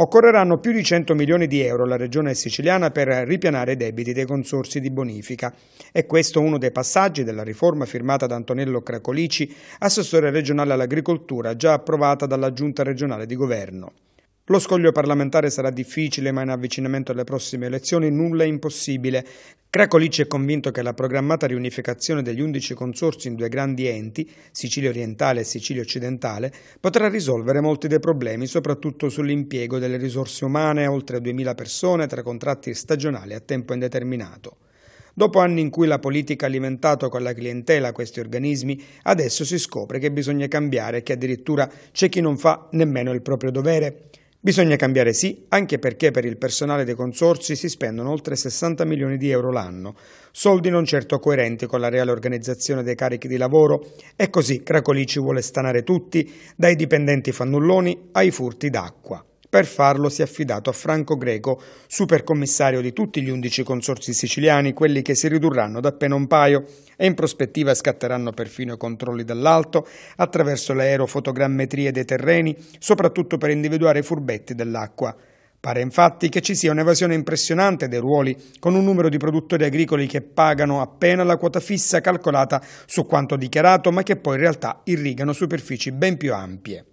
Occorreranno più di 100 milioni di euro alla regione siciliana per ripianare i debiti dei consorsi di bonifica. È questo uno dei passaggi della riforma firmata da Antonello Cracolici, assessore regionale all'agricoltura, già approvata dalla giunta regionale di governo. Lo scoglio parlamentare sarà difficile, ma in avvicinamento alle prossime elezioni nulla è impossibile. Cracolici è convinto che la programmata riunificazione degli 11 consorsi in due grandi enti, Sicilia orientale e Sicilia occidentale, potrà risolvere molti dei problemi, soprattutto sull'impiego delle risorse umane, oltre 2.000 persone tra contratti stagionali a tempo indeterminato. Dopo anni in cui la politica ha alimentato con la clientela questi organismi, adesso si scopre che bisogna cambiare, e che addirittura c'è chi non fa nemmeno il proprio dovere. Bisogna cambiare sì, anche perché per il personale dei consorsi si spendono oltre 60 milioni di euro l'anno, soldi non certo coerenti con la reale organizzazione dei carichi di lavoro e così Cracolici vuole stanare tutti, dai dipendenti fannulloni ai furti d'acqua. Per farlo si è affidato a Franco Greco, supercommissario di tutti gli undici consorsi siciliani, quelli che si ridurranno da appena un paio e in prospettiva scatteranno perfino i controlli dall'alto attraverso l'aerofotogrammetria dei terreni, soprattutto per individuare i furbetti dell'acqua. Pare infatti che ci sia un'evasione impressionante dei ruoli, con un numero di produttori agricoli che pagano appena la quota fissa calcolata su quanto dichiarato, ma che poi in realtà irrigano superfici ben più ampie.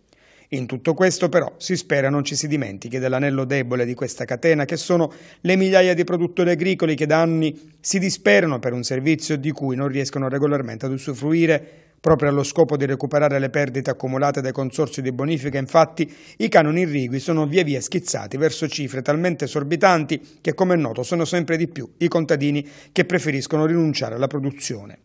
In tutto questo però si spera non ci si dimentichi dell'anello debole di questa catena che sono le migliaia di produttori agricoli che da anni si disperano per un servizio di cui non riescono regolarmente ad usufruire. Proprio allo scopo di recuperare le perdite accumulate dai consorsi di bonifica, infatti, i canoni irrigui sono via via schizzati verso cifre talmente esorbitanti che, come è noto, sono sempre di più i contadini che preferiscono rinunciare alla produzione.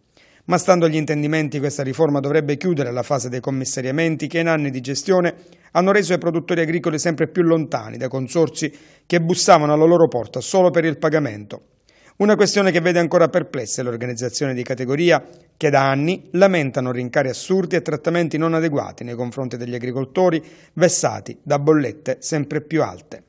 Ma stando agli intendimenti questa riforma dovrebbe chiudere la fase dei commissariamenti che in anni di gestione hanno reso i produttori agricoli sempre più lontani da consorzi che bussavano alla loro porta solo per il pagamento. Una questione che vede ancora perplesse le organizzazioni di categoria che da anni lamentano rincari assurdi e trattamenti non adeguati nei confronti degli agricoltori vessati da bollette sempre più alte.